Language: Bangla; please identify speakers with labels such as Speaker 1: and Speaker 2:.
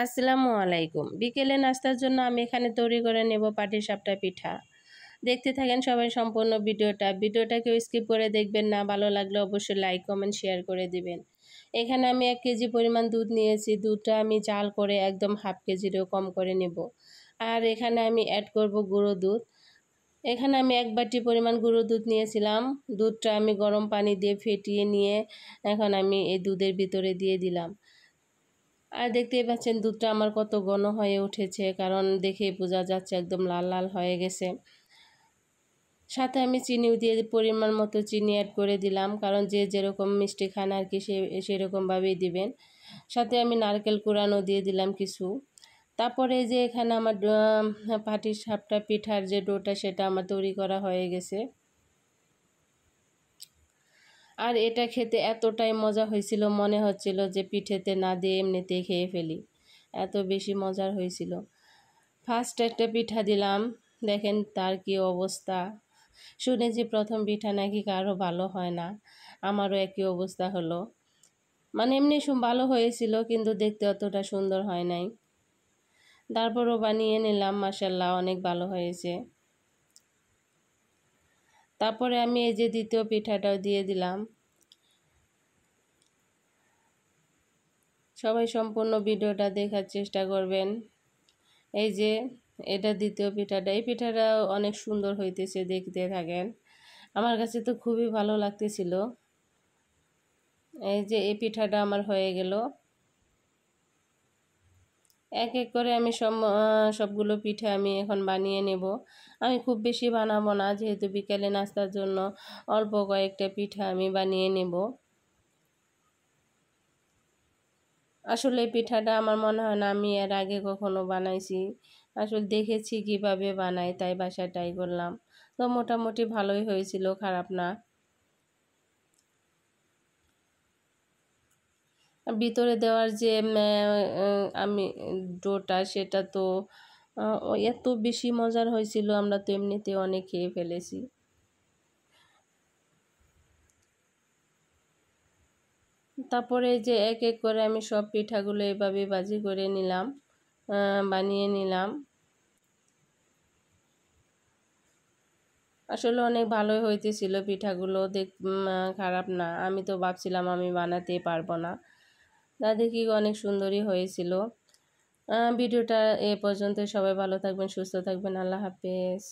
Speaker 1: আসসালামু আলাইকুম বিকেলে নাস্তার জন্য আমি এখানে তৈরি করে নেব সাপটা পিঠা দেখতে থাকেন সবাই সম্পূর্ণ ভিডিওটা ভিডিওটা কেউ স্কিপ করে দেখবেন না ভালো লাগলে অবশ্যই লাইক কমেন্ট শেয়ার করে দিবেন এখানে আমি এক কেজি পরিমাণ দুধ নিয়েছি দুধটা আমি চাল করে একদম হাফ কেজিরও কম করে নেব আর এখানে আমি অ্যাড করব গুঁড়ো দুধ এখানে আমি এক বাটি পরিমাণ গুঁড়ো দুধ নিয়েছিলাম দুধটা আমি গরম পানি দিয়ে ফেটিয়ে নিয়ে এখন আমি এই দুধের ভিতরে দিয়ে দিলাম আর দেখতেই পাচ্ছেন দুধটা আমার কত ঘন হয়ে উঠেছে কারণ দেখেই বোঝা যাচ্ছে একদম লাল লাল হয়ে গেছে সাথে আমি চিনিও দিয়ে পরিমাণ মতো চিনি অ্যাড করে দিলাম কারণ যে যেরকম মিষ্টি খান আর কি সে সেরকমভাবেই দিবেন সাথে আমি নারকেল কুড়ানো দিয়ে দিলাম কিছু তারপরে যে এখানে আমার পাটির সাপটা পিঠার যে ডোটা সেটা আমার তৈরি করা হয়ে গেছে আর এটা খেতে এতটাই মজা হয়েছিল মনে হচ্ছিল যে পিঠেতে না দিয়ে এমনিতে খেয়ে ফেলি এত বেশি মজার হয়েছিল ফার্স্ট একটা পিঠা দিলাম দেখেন তার কি অবস্থা শুনেছি প্রথম পিঠা নাকি কারো ভালো হয় না আমারও একই অবস্থা হলো মানে এমনি ভালো হয়েছিল কিন্তু দেখতে অতটা সুন্দর হয় নাই তারপরও বানিয়ে নিলাম মাসাল্লাহ অনেক ভালো হয়েছে তারপরে আমি এই যে দ্বিতীয় পিঠাটাও দিয়ে দিলাম সবাই সম্পূর্ণ ভিডিওটা দেখার চেষ্টা করবেন এই যে এটা দ্বিতীয় পিঠাটা এই পিঠাটা অনেক সুন্দর হইতেছে দেখতে থাকেন আমার কাছে তো খুবই ভালো লাগতেছিল এই যে এই পিঠাটা আমার হয়ে গেল এক এক করে আমি সব সবগুলো পিঠে আমি এখন বানিয়ে নেব আমি খুব বেশি বানাবো না যেহেতু বিকেলে নাস্তার জন্য অল্প কয়েকটা পিঠা আমি বানিয়ে নেব আসলে পিঠাটা আমার মনে হয় না আমি এর আগে কখনো বানাইছি আসলে দেখেছি কিভাবে বানাই তাই বাসায় ট্রাই করলাম তো মোটামুটি ভালোই হয়েছিল খারাপ না ভিতরে দেওয়ার যে আমি ডোটা সেটা তো এত বেশি মজার হয়েছিল আমরা তো এমনিতে অনেক খেয়ে ফেলেছি তারপরে যে এক এক করে আমি সব পিঠাগুলো এভাবে বাজি করে নিলাম বানিয়ে নিলাম আসলে অনেক ভালোই হইতেছিল পিঠাগুলো দেখ খারাপ না আমি তো ভাবছিলাম আমি বানাতে পারবো না দেখি অনেক সুন্দরী হয়েছিল ভিডিওটা এ পর্যন্ত সবাই ভালো থাকবেন সুস্থ থাকবেন আল্লাহ হাফেজ